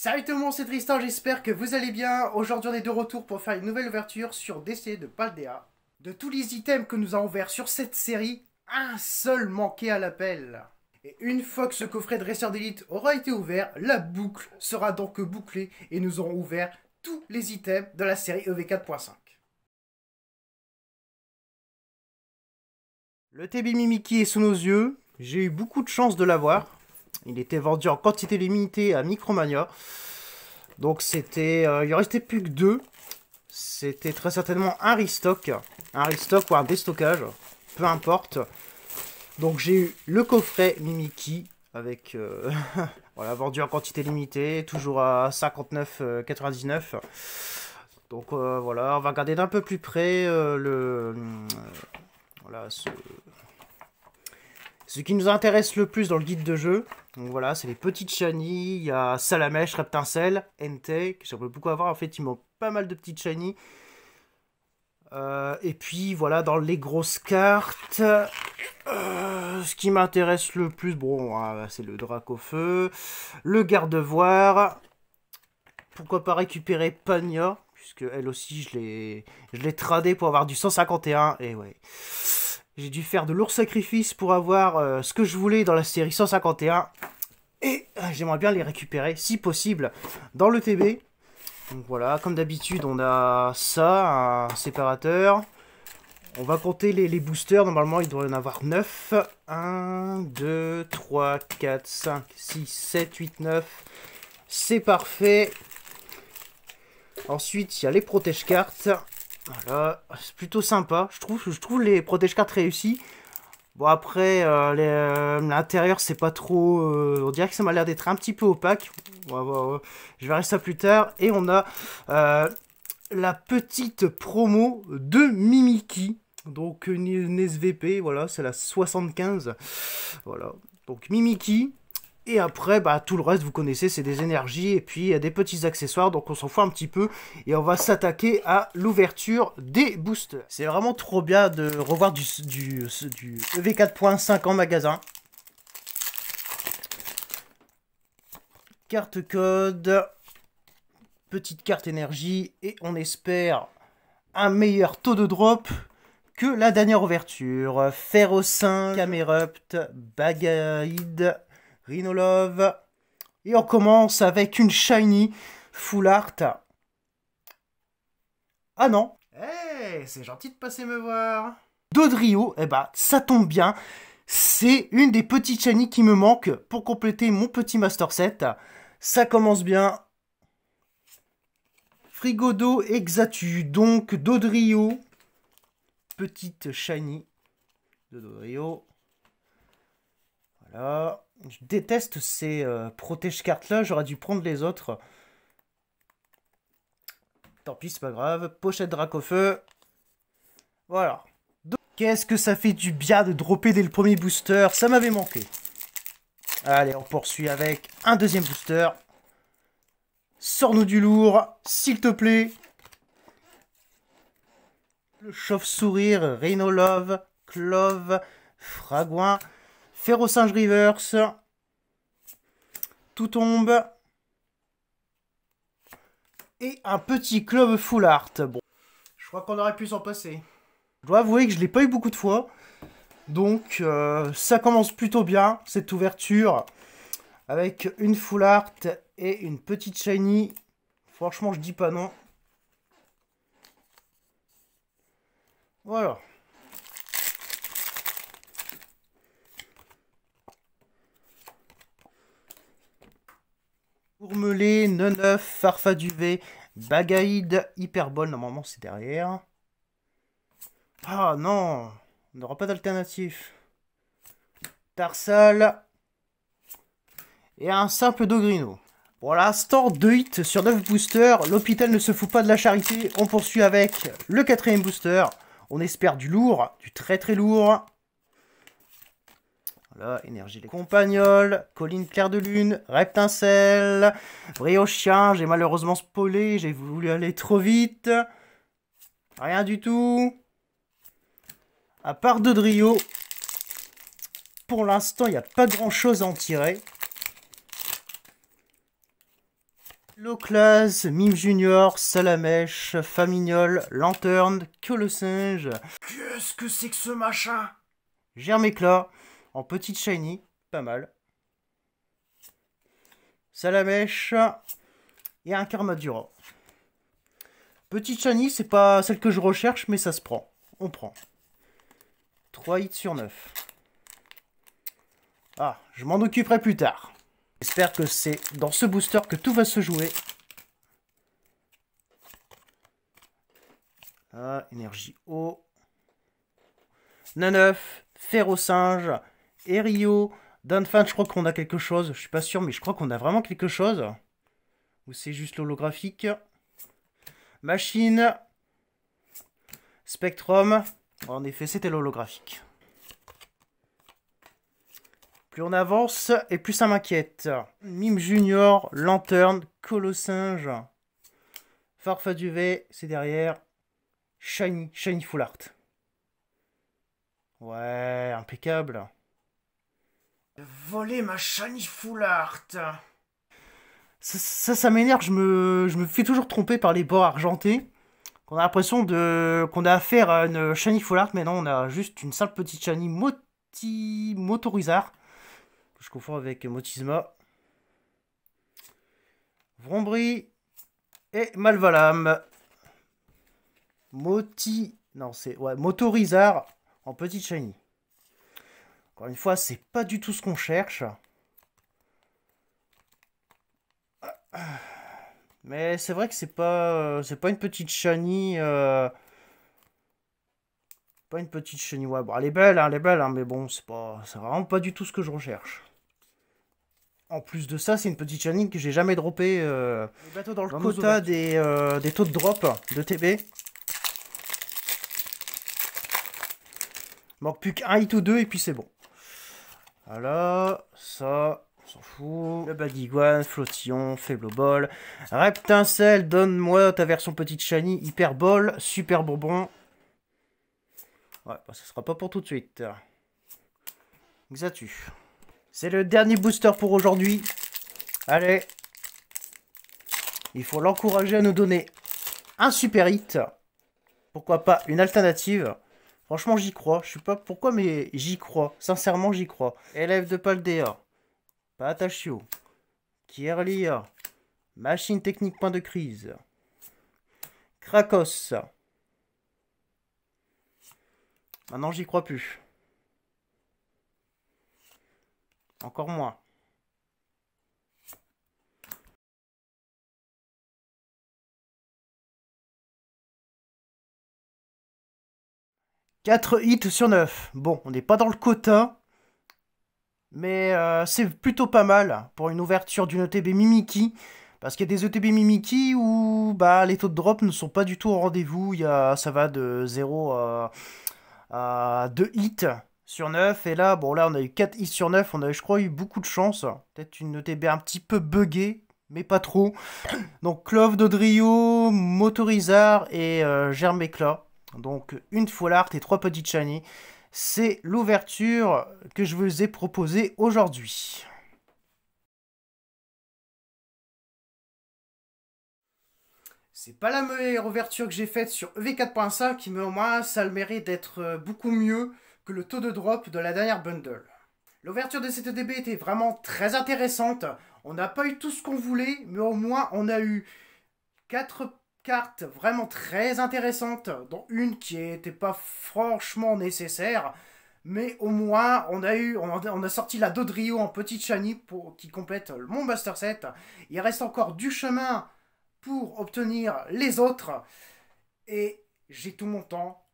Salut tout le monde, c'est Tristan, j'espère que vous allez bien. Aujourd'hui, on est de retour pour faire une nouvelle ouverture sur DC de Paldea. De tous les items que nous avons ouverts sur cette série, un seul manquait à l'appel. Et une fois que ce coffret dresseur d'élite aura été ouvert, la boucle sera donc bouclée et nous aurons ouvert tous les items de la série EV4.5. Le TB Mimiki est sous nos yeux, j'ai eu beaucoup de chance de l'avoir. Il était vendu en quantité limitée à Micromania. Donc c'était, euh, il en restait plus que deux. C'était très certainement un restock, un restock ou un déstockage, peu importe. Donc j'ai eu le coffret Mimiki avec euh, voilà vendu en quantité limitée, toujours à 59,99. Euh, Donc voilà, on va regarder d'un peu plus près le voilà ce, ce qui nous intéresse le plus dans le guide de jeu, donc voilà, c'est les petites shiny, il y a Salamèche, Reptincelle, Entei, que j'aimerais beaucoup avoir, en fait ils m'ont pas mal de petites shiny. Euh, et puis voilà, dans les grosses cartes, euh, ce qui m'intéresse le plus, bon, ah, bah, c'est le drac au feu, le gardevoir, pourquoi pas récupérer Pania, puisque elle aussi je l'ai tradé pour avoir du 151, et ouais. J'ai dû faire de lourds sacrifices pour avoir euh, ce que je voulais dans la série 151. Et euh, j'aimerais bien les récupérer, si possible, dans le TB. Donc voilà, comme d'habitude, on a ça, un séparateur. On va compter les, les, boosters. Normalement, il doit y en avoir 9. 1, 2, 3, 4, 5, 6, 7, 8, 9. C'est parfait. Ensuite, il y a les protège-cartes. Voilà, c'est plutôt sympa. Je trouve, je trouve les protège-cartes réussis. Bon après, euh, euh, l'intérieur c'est pas trop... Euh, on dirait que ça m'a l'air d'être un petit peu opaque. Je verrai ça plus tard. Et on a la petite promo de Mimiki. Donc SVP, voilà, c'est la 75. Voilà. Donc Mimiki, et après, bah, tout le reste, vous connaissez, c'est des énergies et puis il y a des petits accessoires. Donc on s'en fout un petit peu. Et on va s'attaquer à l'ouverture des boosters. C'est vraiment trop bien de revoir du, du, du 45 e en magasin. Carte code. Petite carte énergie. Et on espère un meilleur taux de drop que la dernière ouverture. Ferro 5, Camerupt, Bagaïde, Rhinolove. Et on commence avec une shiny full art. Ah non hey, eh, c'est gentil de passer me voir Dodrio, eh ben, ça tombe bien. C'est une des petites shiny qui me manque pour compléter mon petit Master Set. Ça commence bien. Frigodo Exatu, donc Dodrio. Petite shiny de Dodrio. Voilà. Je déteste ces euh, protège-cartes-là, j'aurais dû prendre les autres. Tant pis, c'est pas grave. Pochette drac au feu. Voilà. Qu'est-ce que ça fait du bien de dropper dès le premier booster Ça m'avait manqué. Allez, on poursuit avec un deuxième booster. Sors-nous du lourd, s'il te plaît. Le chauve-sourire, Rhino Love, Clove, Fraguin singe Reverse. Tout tombe. Et un petit club full art. Bon, je crois qu'on aurait pu s'en passer. Je dois avouer que je l'ai pas eu beaucoup de fois. Donc euh, ça commence plutôt bien, cette ouverture. Avec une full art et une petite shiny. Franchement, je dis pas non. Voilà. Pelé, Neneuf, Farfa Duvet, Bagaïd, Hyperbole. Normalement, c'est derrière. Ah non On n'aura pas d'alternatif. Tarsal. Et un simple Dogrino. voilà, store 2 hits sur 9 boosters. L'hôpital ne se fout pas de la charité. On poursuit avec le quatrième booster. On espère du lourd, du très très lourd. Là, énergie les colline claire de lune, reptincelle, briochien, j'ai malheureusement spoilé, j'ai voulu aller trop vite. Rien du tout. À part de Drio, pour l'instant, il n'y a pas grand chose à en tirer. Loclas, Mime Junior, Salamèche, Famignole, Lanterne, Que le singe. Qu'est-ce que c'est que ce machin Germéclat, en petite shiny. Pas mal. Salamèche et un Karmadura. Petite shiny, c'est pas celle que je recherche, mais ça se prend. On prend. 3 hits sur 9. Ah, je m'en occuperai plus tard. J'espère que c'est dans ce booster que tout va se jouer. Ah, énergie haut. au singe. Erio, Rio. Danfan, je crois qu'on a quelque chose. Je suis pas sûr, mais je crois qu'on a vraiment quelque chose. Ou c'est juste l'holographique. Machine. Spectrum. En effet, c'était l'holographique. Plus on avance, et plus ça m'inquiète. Mime Junior, Lantern, Colossinge. Farfa V, c'est derrière. Shiny, Shiny Full Art. Ouais, impeccable voler ma chenille foulard ça, ça m'énerve, je me, je me fais toujours tromper par les bords argentés. On a l'impression de qu'on a affaire à une Shiny Full Art, mais non, on a juste une simple petite Shiny Moti... motorizard je confonds avec Motisma. Vrombri et Malvalam. Moti... Non, c'est... Ouais, Motorizard en petite Shiny. Encore une fois, c'est pas du tout ce qu'on cherche. Mais c'est vrai que c'est pas euh, c'est pas une petite chenille euh, pas une petite chenille ouais, elle est belle hein, elle est hein, mais bon c'est pas c'est vraiment pas du tout ce que je recherche. En plus de ça, c'est une petite chenille que j'ai jamais droppée. Euh, bateau dans le quota des, taux de drop de TB. Manque plus qu'un hit ou deux et puis c'est bon. Voilà, ça, on s'en fout. Le flottion, Flottillon, bol, Reptincelle, donne-moi ta version petite Hyper bol Super Bourbon. Ouais, bah, ça sera pas pour tout de suite. Xatu. C'est le dernier booster pour aujourd'hui. Allez. Il faut l'encourager à nous donner un super hit. Pourquoi pas une alternative. Franchement, j'y crois. Je sais pas pourquoi, mais j'y crois. Sincèrement, j'y crois. Élève de Paldea. Patachio. Kierlia. Machine technique point de crise. Krakos. Maintenant, j'y crois plus. Encore moins. 4 hits sur 9. Bon, on n'est pas dans le quota, mais euh, c'est plutôt pas mal pour une ouverture d'une ETB Mimiki. Parce qu'il y a des ETB Mimiki où bah, les taux de drop ne sont pas du tout au rendez-vous. ça va de 0 à, 2 hits sur 9. Et là, bon, là, on a eu 4 hits sur 9. On a, je crois, eu beaucoup de chance. Peut-être une ETB un petit peu buggée, mais pas trop. Donc, Clove, Dodrio, Motorizard et euh, donc une Follart et trois petites Chani, C'est l'ouverture que je vous ai proposée aujourd'hui. C'est pas la meilleure ouverture que j'ai faite sur EV4.5, mais au moins ça a le mérite d'être euh, beaucoup mieux que le taux de drop de la dernière bundle. L'ouverture de cette e DB était vraiment très intéressante. On n'a pas eu tout ce qu'on voulait, mais au moins on a eu 4 Carte vraiment très intéressante, dont une qui n'était pas franchement nécessaire, mais au moins on a eu, on a, sorti la Dodrio en petite chani pour, qui complète mon Buster Set. Il reste encore du chemin pour obtenir les autres, et j'ai tout mon temps.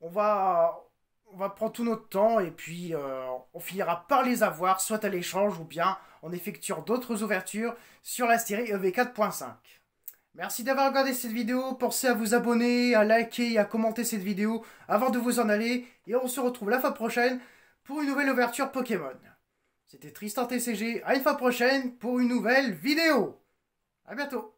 On va, on va prendre tout notre temps et puis euh, on finira par les avoir, soit à l'échange ou bien en effectuant d'autres ouvertures sur la série EV4.5. Merci d'avoir regardé cette vidéo, pensez à vous abonner, à liker et à commenter cette vidéo avant de vous en aller, et on se retrouve la fois prochaine pour une nouvelle ouverture Pokémon. C'était Tristan TCG, à une fois prochaine pour une nouvelle vidéo. A bientôt